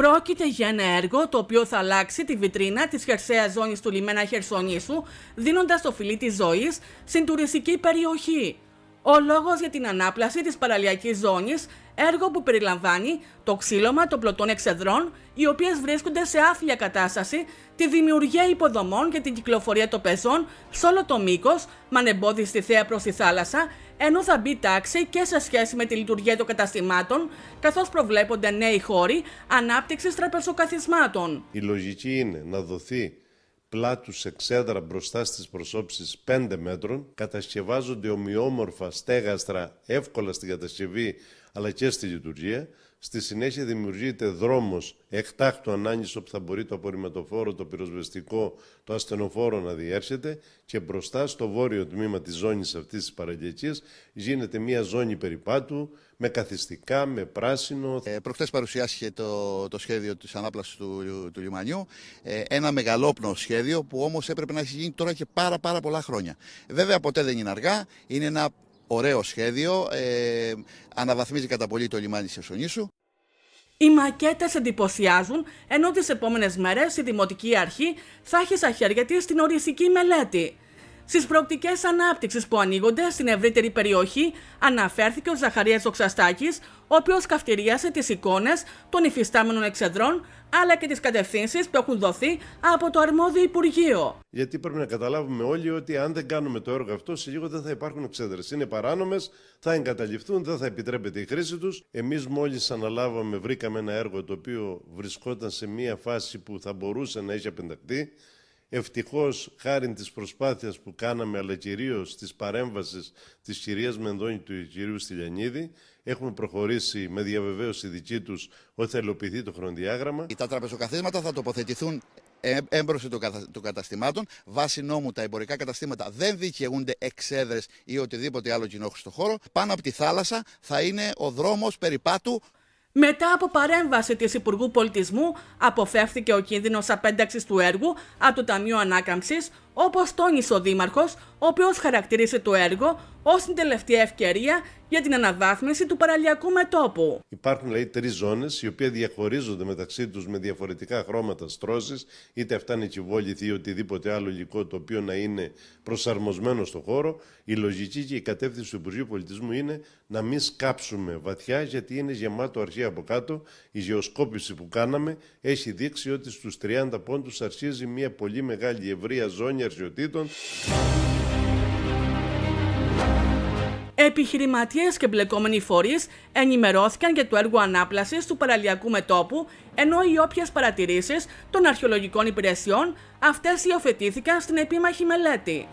Πρόκειται για ένα έργο το οποίο θα αλλάξει τη βιτρίνα της χερσαία ζώνης του λιμένα Χερσονήσου, δίνοντας το φιλί της ζωής στην τουριστική περιοχή ο λόγος για την ανάπλαση της παραλιακής ζώνης, έργο που περιλαμβάνει το ξύλωμα των πλωτών εξεδρών, οι οποίες βρίσκονται σε άθλια κατάσταση, τη δημιουργία υποδομών και την κυκλοφορία των πεζών σε όλο το μήκος, μανεμπόδι στη θέα προς τη θάλασσα, ενώ θα μπει τάξη και σε σχέση με τη λειτουργία των καταστημάτων, καθώς προβλέπονται νέοι χώροι ανάπτυξης τραπεζοκαθισμάτων. Η λογική είναι να δοθεί πλάτους σε ξέδρα μπροστά στις προσώψεις 5 μέτρων, κατασκευάζονται ομοιόμορφα στέγαστρα εύκολα στην κατασκευή αλλά και στη λειτουργία, Στη συνέχεια δημιουργείται δρόμος, εκτάκτου ανάγκης όπου θα μπορεί το απορριμματοφόρο, το πυροσβεστικό, το ασθενοφόρο να διέρχεται και μπροστά στο βόρειο τμήμα της ζώνης αυτής της παραγγελίας γίνεται μια ζώνη περιπάτου με καθιστικά, με πράσινο. Ε, παρουσιάστηκε το, το σχέδιο της ανάπλασης του, του λιμανιού, ε, ένα μεγαλόπνο σχέδιο που όμως έπρεπε να έχει γίνει τώρα και πάρα πάρα πολλά χρόνια. Βέβαια ποτέ δεν είναι αργά, είναι ένα ωραίο σχέδιο, ε, αναβαθμίζει κατά πολύ το λιμάνι Χερσονήσου. Οι μακέτες εντυπωσιάζουν, ενώ τις επόμενες μέρες η Δημοτική Αρχή θα έχει στα χέρια της την οριστική μελέτη. Στις προοπτικές ανάπτυξης που ανοίγονται στην ευρύτερη περιοχή, αναφέρθηκε ο Ζαχαρίας Οξαστάκη, ο οποίος καυτηρίασε τις εικόνες των υφιστάμενων εξεδρών αλλά και τις κατευθύνσεις που έχουν δοθεί από το αρμόδιο Υπουργείο. Γιατί πρέπει να καταλάβουμε όλοι ότι αν δεν κάνουμε το έργο αυτό, σε λίγο δεν θα υπάρχουν εξέδρες. Είναι παράνομες, θα εγκαταλειφθούν, δεν θα επιτρέπεται η χρήση τους. Εμείς μόλις αναλάβαμε, βρήκαμε ένα έργο το οποίο βρισκόταν σε μία φάση που θα μπορούσε να έχει απενταχθεί. Ευτυχώς, χάρη της προσπάθειας που κάναμε, αλλά κυρίως της παρέμβασης της κυρίας Μενδώνη του κυρίου Στυλιανίδη, έχουμε προχωρήσει με διαβεβαίωση δική τους ότι θα υλοποιηθεί το χρονοδιάγραμμα. Τα τραπεζοκαθίσματα θα τοποθετηθούν ε, έμπρωση των καταστημάτων. Βάσει νόμου τα εμπορικά καταστήματα δεν δικαιούνται εξέδρες ή οτιδήποτε άλλο κοινόχρηστο χώρο. Πάνω από τη θάλασσα θα είναι ο δρόμος περιπάτου μετά από παρέμβαση της Υπουργού Πολιτισμού, αποφεύθηκε ο κίνδυνος απένταξης του έργου από το Ταμείο Ανάκαμψης, όπως τόνισε ο Δήμαρχος, ο οποίος χαρακτηρίζει το έργο ως την τελευταία ευκαιρία για την αναβάθμιση του παραλιακού μετόπου. Υπάρχουν λέει τρεις ζώνες, οι οποίες διαχωρίζονται μεταξύ τους με διαφορετικά χρώματα στρώσης, είτε αυτά είναι κυβόλυθοι ή οτιδήποτε άλλο υλικό το οποίο να είναι προσαρμοσμένο στο χώρο. Η λογική και η κατεύθυνση του Υπουργείου Πολιτισμού είναι να μην σκάψουμε βαθιά, γιατί είναι γεμάτο αρχή από κάτω. Η γεωσκόπηση που κάναμε έχει δείξει ότι στους 30 πόντους αρχίζει μια πολύ μεγάλη ευρεία ζώνη Επιχειρηματίε Επιχειρηματίες και μπλεκόμενοι φορείς ενημερώθηκαν για το έργο ανάπλασης του παραλιακού μετόπου, ενώ οι όποιες παρατηρήσεις των αρχαιολογικών υπηρεσιών αυτές υιοθετήθηκαν στην επίμαχη μελέτη.